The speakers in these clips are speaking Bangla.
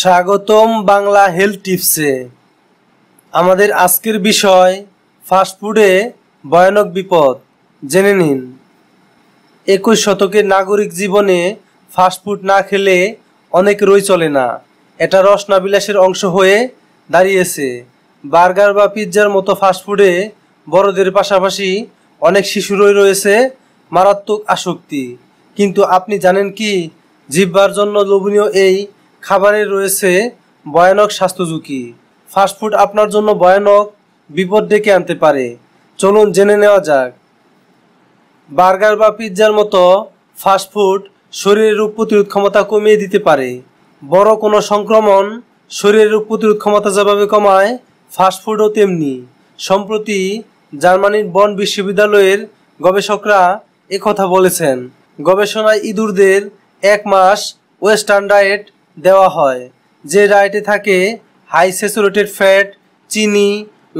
স্বাগতম বাংলা হেলথ টিপসে আমাদের আজকের বিষয় ফাস্টফুডে ভয়ানক বিপদ জেনে নিন একুশ শতকের নাগরিক জীবনে ফাস্টফুড না খেলে অনেক রই চলে না এটা রসনাবিলাসের অংশ হয়ে দাঁড়িয়েছে বার্গার বা পিৎজার মতো ফাস্টফুডে বড়দের পাশাপাশি অনেক শিশুরই রয়েছে মারাত্মক আসক্তি কিন্তু আপনি জানেন কি জিব্বার জন্য লোভনীয় এই খাবারে রয়েছে ভয়ানক স্বাস্থ্য ঝুঁকি ফাস্টফুড আপনার জন্য ভয়ানক বিপদ ডেকে আনতে পারে চলুন জেনে নেওয়া যাক বার্গার বা পিৎজার মতো ফাস্টফুড শরীরের রোগ প্রতিরোধ ক্ষমতা কমিয়ে দিতে পারে বড় কোনো সংক্রমণ শরীরের রোগ প্রতিরোধ ক্ষমতা যেভাবে কমায় ফাস্টফুডও তেমনি সম্প্রতি জার্মানির বন বিশ্ববিদ্যালয়ের গবেষকরা একথা বলেছেন গবেষণায় ইঁদুরদের এক মাস ওয়েস্টার্ন ডায়েট দেওয়া হয় যে ডায়েটে থাকে হাই স্যাচুরেটেড ফ্যাট চিনি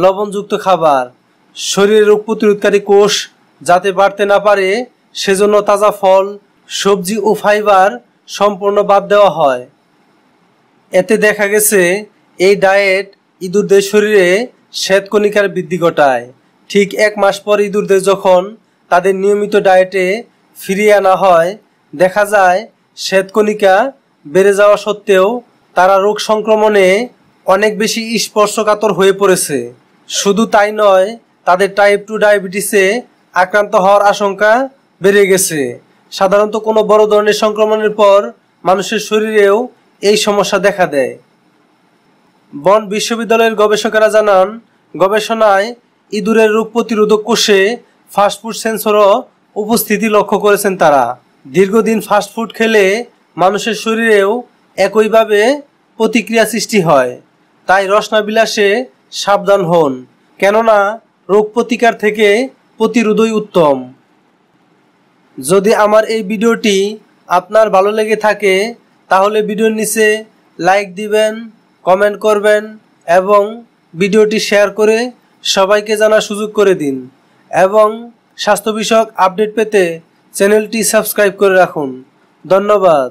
লবণযুক্ত খাবার শরীরের রোগ প্রতিরোধকারী কোষ যাতে বাড়তে না পারে সেজন্য তাজা ফল সবজি ও ফাইবার সম্পূর্ণ বাদ দেওয়া হয় এতে দেখা গেছে এই ডায়েট ইঁদুরদের শরীরে শ্বেতকণিকার বৃদ্ধি ঘটায় ঠিক এক মাস পর ইঁদুরদের যখন তাদের নিয়মিত ডায়েটে ফিরিয়ে আনা হয় দেখা যায় শ্বেতকণিকা বেড়ে যাওয়া সত্ত্বেও তারা রোগ সংক্রমণে অনেক বেশি স্পর্শকাতর হয়ে পড়েছে শুধু তাই নয় তাদের টাইপ টু ডায়াবেটিসে আক্রান্ত হওয়ার আশঙ্কা বেড়ে গেছে সাধারণত কোনো বড় ধরনের সংক্রমণের পর মানুষের শরীরেও এই সমস্যা দেখা দেয় বন বিশ্ববিদ্যালয়ের গবেষকেরা জানান গবেষণায় ইঁদুরের রোগ প্রতিরোধক কোষে ফাস্টফুড সেন্সরও উপস্থিতি লক্ষ্য করেছেন তারা দীর্ঘদিন ফাস্টফুড খেলে মানুষের শরীরেও একইভাবে প্রতিক্রিয়া সৃষ্টি হয় তাই রসনাবিলাসে সাবধান হন কেননা রোগ প্রতিকার থেকে প্রতিরোধই উত্তম যদি আমার এই ভিডিওটি আপনার ভালো লেগে থাকে তাহলে ভিডিওর নিচে লাইক দিবেন কমেন্ট করবেন এবং ভিডিওটি শেয়ার করে সবাইকে জানার সুযোগ করে দিন এবং স্বাস্থ্য বিষয়ক আপডেট পেতে চ্যানেলটি সাবস্ক্রাইব করে রাখুন ধন্যবাদ